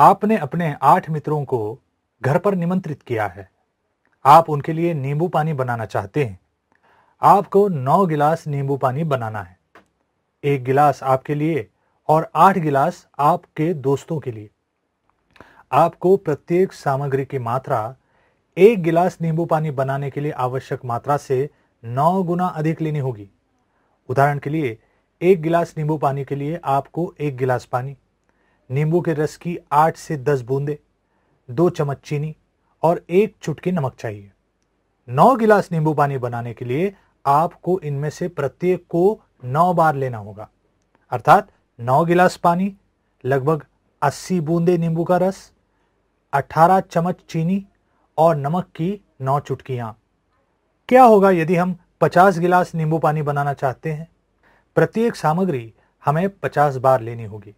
आपने अपने आठ मित्रों को घर पर निमंत्रित किया है आप उनके लिए नींबू पानी बनाना चाहते हैं आपको नौ गिलास नींबू पानी बनाना है एक गिलास आपके लिए और आठ गिलास आपके दोस्तों के लिए आपको प्रत्येक सामग्री की मात्रा एक गिलास नींबू पानी बनाने के लिए आवश्यक मात्रा से नौ गुना अधिक लेनी होगी उदाहरण के लिए एक गिलास नींबू पानी के लिए आपको एक गिलास पानी नींबू के रस की आठ से दस बूंदे दो चम्मच चीनी और एक चुटकी नमक चाहिए नौ गिलास नींबू पानी बनाने के लिए आपको इनमें से प्रत्येक को नौ बार लेना होगा अर्थात नौ गिलास पानी लगभग अस्सी बूंदे नींबू का रस अठारह चम्मच चीनी और नमक की नौ चुटकियाँ क्या होगा यदि हम पचास गिलास नींबू पानी बनाना चाहते हैं प्रत्येक सामग्री हमें पचास बार लेनी होगी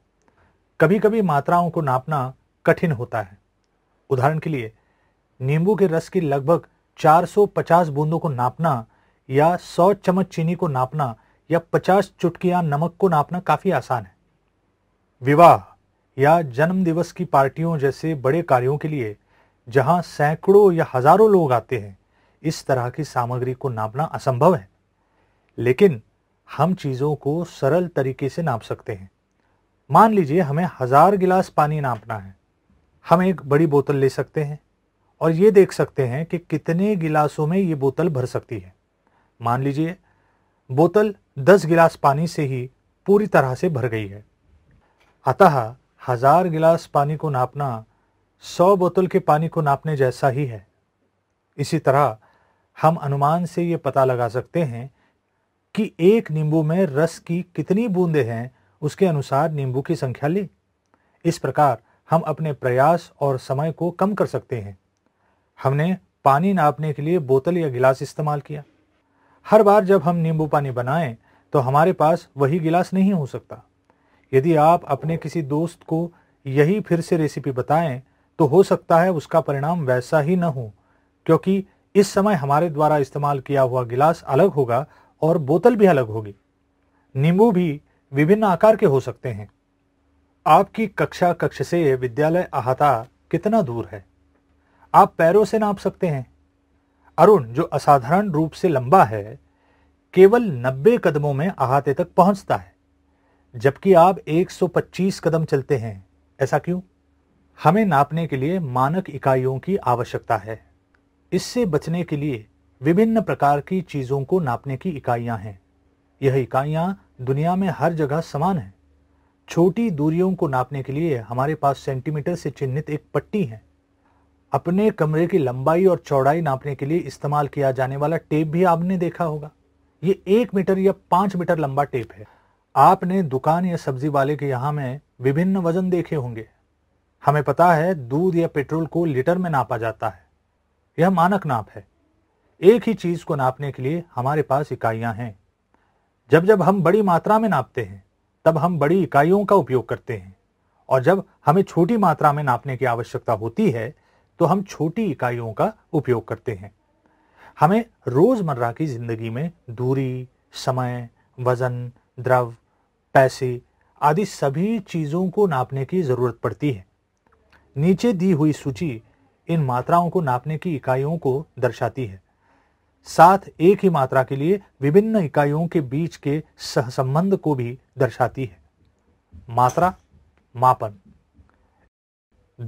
कभी कभी मात्राओं को नापना कठिन होता है उदाहरण के लिए नींबू के रस की लगभग 450 बूंदों को नापना या 100 चम्मच चीनी को नापना या 50 चुटकियां नमक को नापना काफी आसान है विवाह या जन्म दिवस की पार्टियों जैसे बड़े कार्यों के लिए जहां सैकड़ों या हजारों लोग आते हैं इस तरह की सामग्री को नापना असंभव है लेकिन हम चीज़ों को सरल तरीके से नाप सकते हैं मान लीजिए हमें हज़ार गिलास पानी नापना है हम एक बड़ी बोतल ले सकते हैं और ये देख सकते हैं कि कितने गिलासों में ये बोतल भर सकती है मान लीजिए बोतल दस गिलास पानी से ही पूरी तरह से भर गई है अतः हजार गिलास पानी को नापना सौ बोतल के पानी को नापने जैसा ही है इसी तरह हम अनुमान से ये पता लगा सकते हैं कि एक नींबू में रस की कितनी बूंदें हैं उसके अनुसार नींबू की संख्या ली इस प्रकार हम अपने प्रयास और समय को कम कर सकते हैं हमने पानी नापने के लिए बोतल या गिलास इस्तेमाल किया हर बार जब हम नींबू पानी बनाएं तो हमारे पास वही गिलास नहीं हो सकता यदि आप अपने किसी दोस्त को यही फिर से रेसिपी बताएं तो हो सकता है उसका परिणाम वैसा ही न हो क्योंकि इस समय हमारे द्वारा इस्तेमाल किया हुआ गिलास अलग होगा और बोतल भी अलग होगी नींबू भी विभिन्न आकार के हो सकते हैं आपकी कक्षा कक्ष से विद्यालय अहाता कितना दूर है आप पैरों से नाप सकते हैं अरुण जो असाधारण रूप से लंबा है केवल 90 कदमों में अहाते तक पहुंचता है जबकि आप 125 कदम चलते हैं ऐसा क्यों हमें नापने के लिए मानक इकाइयों की आवश्यकता है इससे बचने के लिए विभिन्न प्रकार की चीज़ों को नापने की इकाइयां हैं यह इकाइयाँ दुनिया में हर जगह समान हैं छोटी दूरियों को नापने के लिए हमारे पास सेंटीमीटर से चिन्हित एक पट्टी है अपने कमरे की लंबाई और चौड़ाई नापने के लिए इस्तेमाल किया जाने वाला टेप भी आपने देखा होगा ये एक मीटर या पाँच मीटर लंबा टेप है आपने दुकान या सब्जी वाले के यहाँ में विभिन्न वजन देखे होंगे हमें पता है दूध या पेट्रोल को लीटर में नापा जाता है यह मानक नाप है एक ही चीज को नापने के लिए हमारे पास इकाइयां हैं जब जब हम बड़ी मात्रा में नापते हैं तब हम बड़ी इकाइयों का उपयोग करते हैं और जब हमें छोटी मात्रा में नापने की आवश्यकता होती है तो हम छोटी इकाइयों का उपयोग करते हैं हमें रोज़मर्रा की ज़िंदगी में दूरी समय वज़न द्रव पैसे आदि सभी चीज़ों को नापने की ज़रूरत पड़ती है नीचे दी हुई सूची इन मात्राओं को नापने की इकाइयों को दर्शाती है साथ एक ही मात्रा के लिए विभिन्न इकाइयों के बीच के सहसंबंध को भी दर्शाती है मात्रा मापन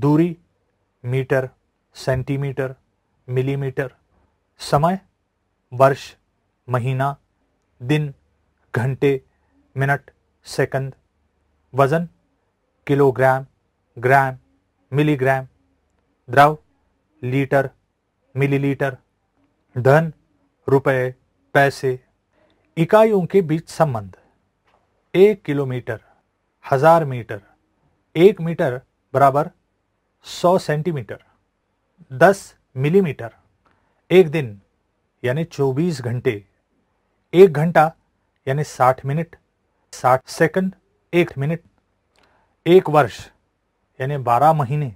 दूरी मीटर सेंटीमीटर मिलीमीटर समय वर्ष महीना दिन घंटे मिनट सेकंड वजन किलोग्राम ग्राम मिलीग्राम द्रव लीटर मिलीलीटर धन रुपए पैसे इकाइयों के बीच संबंध एक किलोमीटर हजार मीटर एक मीटर बराबर सौ सेंटीमीटर दस मिलीमीटर एक दिन यानी चौबीस घंटे एक घंटा यानी साठ मिनट साठ सेकंड एक मिनट एक वर्ष यानी बारह महीने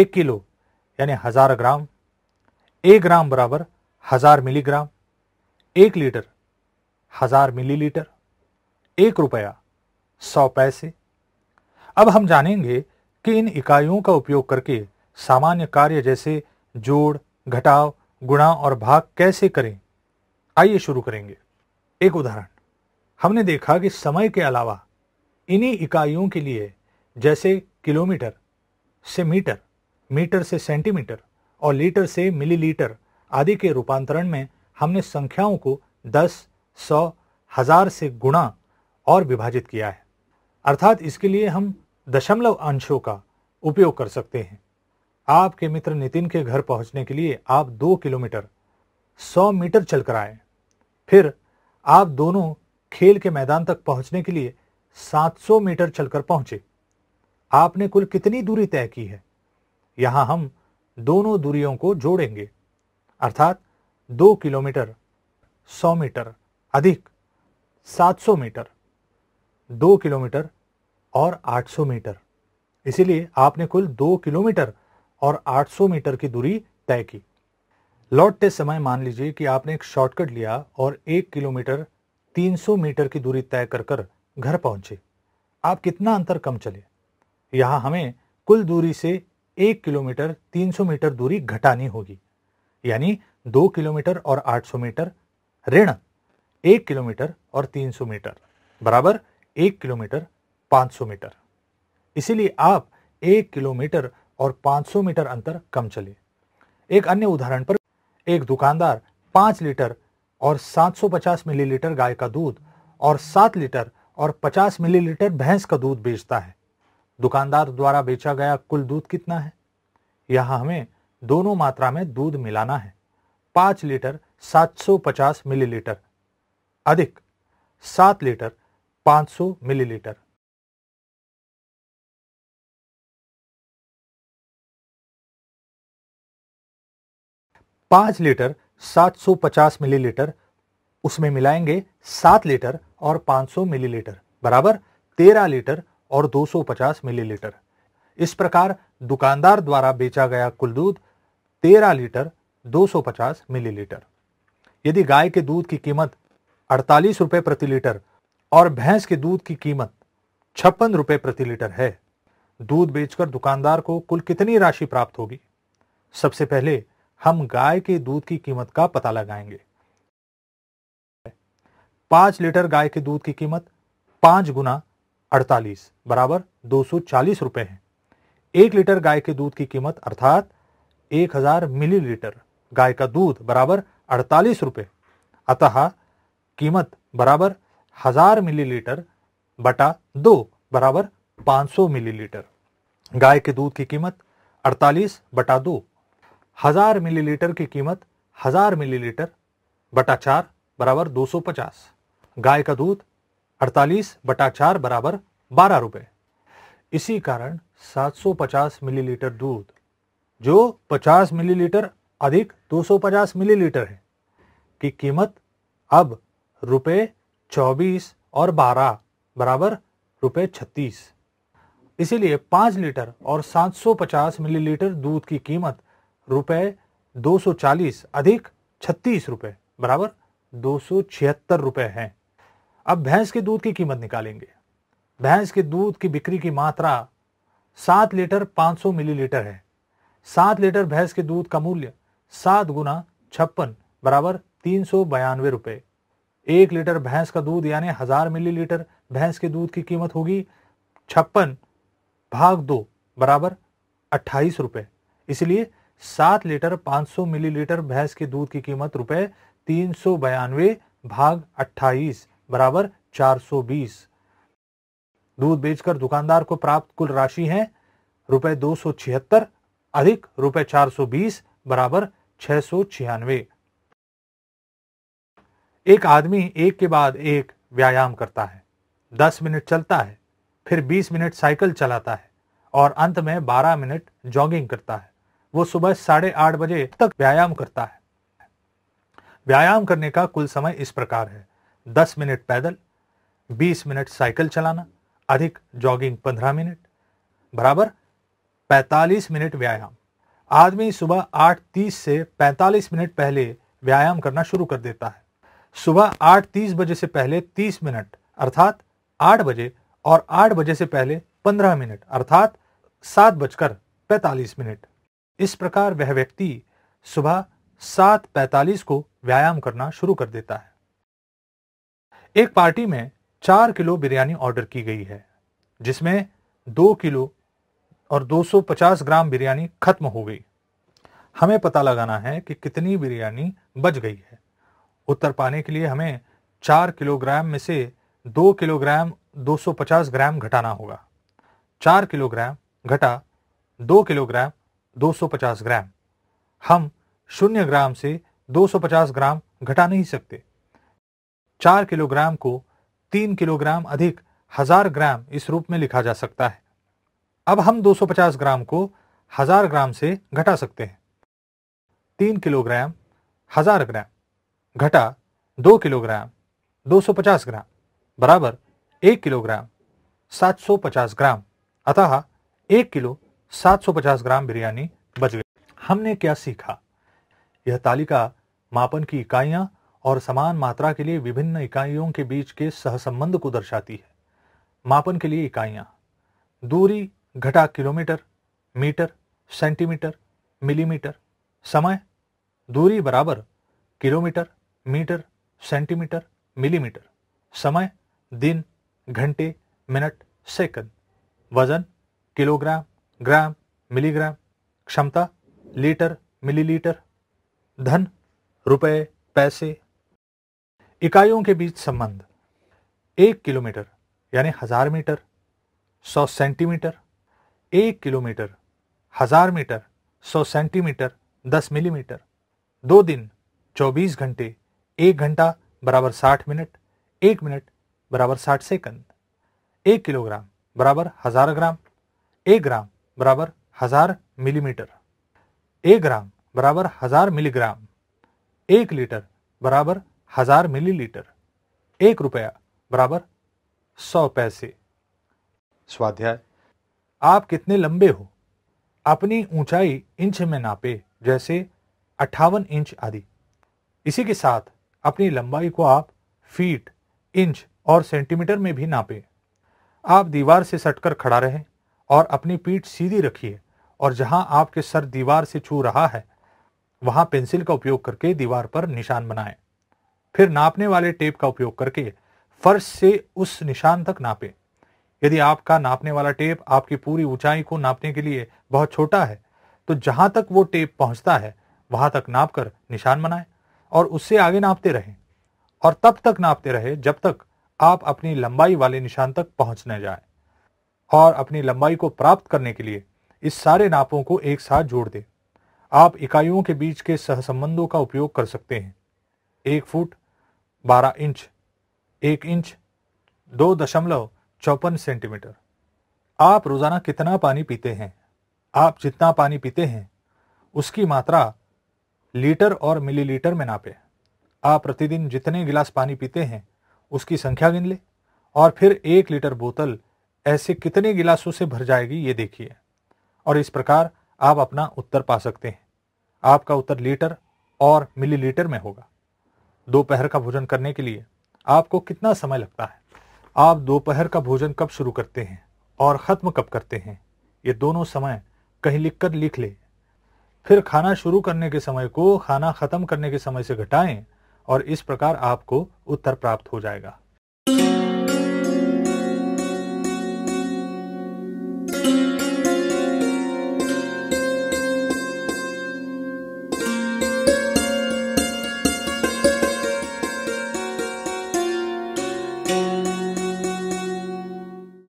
एक किलो यानी हजार ग्राम एक ग्राम बराबर हजार मिलीग्राम एक लीटर हजार मिलीलीटर एक रुपया सौ पैसे अब हम जानेंगे कि इन इकाइयों का उपयोग करके सामान्य कार्य जैसे जोड़ घटाव गुणा और भाग कैसे करें आइए शुरू करेंगे एक उदाहरण हमने देखा कि समय के अलावा इन्हीं इकाइयों के लिए जैसे किलोमीटर से मीटर मीटर से सेंटीमीटर और लीटर से मिलीलीटर आदि के रूपांतरण में हमने संख्याओं को दस सौ हजार से गुणा और विभाजित किया है अर्थात इसके लिए हम दशमलव अंशों का उपयोग कर सकते हैं आपके मित्र नितिन के घर पहुंचने के लिए आप दो किलोमीटर सौ मीटर चलकर आए फिर आप दोनों खेल के मैदान तक पहुंचने के लिए 700 मीटर चलकर पहुंचे आपने कुल कितनी दूरी तय की है यहां हम दोनों दूरियों को जोड़ेंगे अर्थात दो किलोमीटर सौ मीटर अधिक सात सौ मीटर दो किलोमीटर और आठ सौ मीटर इसीलिए आपने कुल दो किलोमीटर और आठ सौ मीटर की दूरी तय की लौटते समय मान लीजिए कि आपने एक शॉर्टकट लिया और एक किलोमीटर तीन सौ मीटर की दूरी तय कर कर घर पहुंचे आप कितना अंतर कम चले यहाँ हमें कुल दूरी से एक किलोमीटर तीन सौ मीटर दूरी घटानी होगी यानी दो किलोमीटर और 800 मीटर ऋण एक किलोमीटर और 300 मीटर बराबर एक किलोमीटर 500 मीटर इसीलिए आप एक किलोमीटर और 500 मीटर अंतर कम चले एक अन्य उदाहरण पर एक दुकानदार पांच लीटर और 750 मिलीलीटर गाय का दूध और सात लीटर और 50 मिलीलीटर भैंस का दूध बेचता है दुकानदार द्वारा बेचा गया कुल दूध कितना है यहां हमें दोनों मात्रा में दूध मिलाना है पांच लीटर 750 मिलीलीटर अधिक सात लीटर 500 मिलीलीटर पांच लीटर 750 मिलीलीटर उसमें मिलाएंगे सात लीटर और 500 मिलीलीटर बराबर तेरह लीटर और 250 मिलीलीटर इस प्रकार दुकानदार द्वारा बेचा गया कुल दूध 13 लीटर 250 मिलीलीटर यदि गाय के दूध की कीमत अड़तालीस रुपये प्रति लीटर और भैंस के दूध की कीमत छप्पन रुपये प्रति लीटर है दूध बेचकर दुकानदार को कुल कितनी राशि प्राप्त होगी सबसे पहले हम गाय के दूध की कीमत का पता लगाएंगे पांच लीटर गाय के दूध की कीमत पांच गुना अड़तालीस बराबर दो सौ चालीस रुपए है एक लीटर गाय के दूध की कीमत अर्थात एक हजार मिलीलीटर गाय का दूध बराबर अड़तालीस रुपये अतः कीमत बराबर हजार मिलीलीटर बटा दो बराबर 500 मिलीलीटर गाय के दूध की कीमत अड़तालीस बटा दो हजार मिलीलीटर की कीमत हजार मिलीलीटर बटा चार बराबर दो सौ पचास गाय का दूध अड़तालीस बटा चार बराबर बारह रुपये इसी कारण सात सौ पचास मिलीलीटर दूध जो 50 मिलीलीटर अधिक 250 मिलीलीटर है की कीमत अब रुपये चौबीस और बारह बराबर रुपये छत्तीस इसीलिए पाँच लीटर और 750 मिलीलीटर दूध की कीमत रुपये चालीस अधिक छत्तीस रुपये बराबर दो रुपये है अब भैंस के दूध की कीमत निकालेंगे भैंस के दूध की बिक्री की मात्रा सात लीटर 500 मिलीलीटर है सात लीटर भैंस के दूध का मूल्य सात गुना छप्पन बराबर तीन सौ बयानवे रुपये एक लीटर भैंस का दूध यानी हजार मिलीलीटर भैंस के दूध की कीमत होगी छप्पन भाग दो बराबर अट्ठाईस रुपये इसलिए सात लीटर पाँच सौ मिलीलीटर भैंस के दूध की कीमत रुपये तीन सौ बयानवे भाग अट्ठाईस बराबर चार सौ बीस दूध बेचकर दुकानदार को प्राप्त कुल राशि है रुपये दो सौ छिहत्तर अधिक रुपए चार सौ बीस बराबर छह सौ छियानवे एक आदमी एक के बाद एक व्यायाम करता है दस मिनट चलता है फिर बीस मिनट साइकिल चलाता है और अंत में बारह मिनट जॉगिंग करता है वो सुबह साढ़े आठ बजे तक व्यायाम करता है व्यायाम करने का कुल समय इस प्रकार है दस मिनट पैदल बीस मिनट साइकिल चलाना अधिक जॉगिंग पंद्रह मिनट बराबर पैंतालीस मिनट व्यायाम आदमी सुबह आठ तीस से पैंतालीस मिनट पहले व्यायाम करना शुरू कर देता है सुबह आठ तीस बजे से पहले तीस मिनट अर्थात आठ बजे और आठ बजे से पहले पंद्रह मिनट अर्थात सात बजकर पैंतालीस मिनट इस प्रकार वह व्यक्ति सुबह सात पैंतालीस को व्यायाम करना शुरू कर देता है एक पार्टी में चार किलो बिरयानी ऑर्डर की गई है जिसमें दो किलो और 250 ग्राम बिरयानी खत्म हो गई हमें पता लगाना है कि कितनी बिरयानी बच गई है उत्तर पाने के लिए हमें चार किलोग्राम में से दो किलोग्राम 250 ग्राम घटाना होगा चार किलोग्राम घटा दो किलोग्राम 250 ग्राम हम शून्य ग्राम से 250 ग्राम घटा नहीं सकते चार किलोग्राम को तीन किलोग्राम अधिक हजार ग्राम इस रूप में लिखा जा सकता है अब हम 250 ग्राम को हजार ग्राम से घटा सकते हैं तीन किलोग्राम हजार ग्राम घटा दो किलोग्राम 250 ग्राम बराबर एक किलोग्राम 750 ग्राम अतः एक किलो 750 ग्राम बिरयानी बच गई हमने क्या सीखा यह तालिका मापन की इकाइयां और समान मात्रा के लिए विभिन्न इकाइयों के बीच के सहसंबंध को दर्शाती है मापन के लिए इकाइयां दूरी घटा किलोमीटर मीटर सेंटीमीटर मिलीमीटर समय दूरी बराबर किलोमीटर मीटर सेंटीमीटर मिलीमीटर समय दिन घंटे मिनट सेकंड वजन किलोग्राम ग्राम मिलीग्राम क्षमता लीटर मिलीलीटर धन रुपए पैसे इकाइयों के बीच संबंध एक किलोमीटर यानी हजार मीटर सौ सेंटीमीटर एक किलोमीटर हजार मीटर सौ सेंटीमीटर दस मिलीमीटर दो दिन चौबीस घंटे एक घंटा बराबर साठ मिनट एक मिनट बराबर साठ सेकंड एक किलोग्राम बराबर हजार ग्राम एक ग्राम बराबर हजार मिलीमीटर एक ग्राम बराबर हजार मिलीग्राम एक लीटर बराबर हजार मिलीलीटर एक रुपया बराबर सौ पैसे स्वाध्याय आप कितने लंबे हो अपनी ऊंचाई इंच में नापे जैसे अट्ठावन इंच आदि इसी के साथ अपनी लंबाई को आप फीट इंच और सेंटीमीटर में भी नापें आप दीवार से सटकर खड़ा रहें और अपनी पीठ सीधी रखिए और जहां आपके सर दीवार से छू रहा है वहां पेंसिल का उपयोग करके दीवार पर निशान बनाएं फिर नापने वाले टेप का उपयोग करके फर्श से उस निशान तक नापें यदि आपका नापने वाला टेप आपकी पूरी ऊंचाई को नापने के लिए बहुत छोटा है तो जहां तक वो टेप पहुंचता है वहां तक नापकर निशान बनाए और उससे आगे नापते रहे और तब तक नापते रहे जब तक आप अपनी लंबाई वाले निशान तक पहुंच न जाए और अपनी लंबाई को प्राप्त करने के लिए इस सारे नापों को एक साथ जोड़ दें आप इकाइयों के बीच के सहसंबंधों का उपयोग कर सकते हैं एक फुट बारह इंच एक इंच दो दशमलव चौपन सेंटीमीटर आप रोजाना कितना पानी पीते हैं आप जितना पानी पीते हैं उसकी मात्रा लीटर और मिलीलीटर में नापें आप प्रतिदिन जितने गिलास पानी पीते हैं उसकी संख्या गिन लें और फिर एक लीटर बोतल ऐसे कितने गिलासों से भर जाएगी ये देखिए और इस प्रकार आप अपना उत्तर पा सकते हैं आपका उत्तर लीटर और मिलीलीटर में होगा दोपहर का भोजन करने के लिए आपको कितना समय लगता है आप दोपहर का भोजन कब शुरू करते हैं और ख़त्म कब करते हैं ये दोनों समय कहीं लिख कर लिख ले फिर खाना शुरू करने के समय को खाना ख़त्म करने के समय से घटाएं और इस प्रकार आपको उत्तर प्राप्त हो जाएगा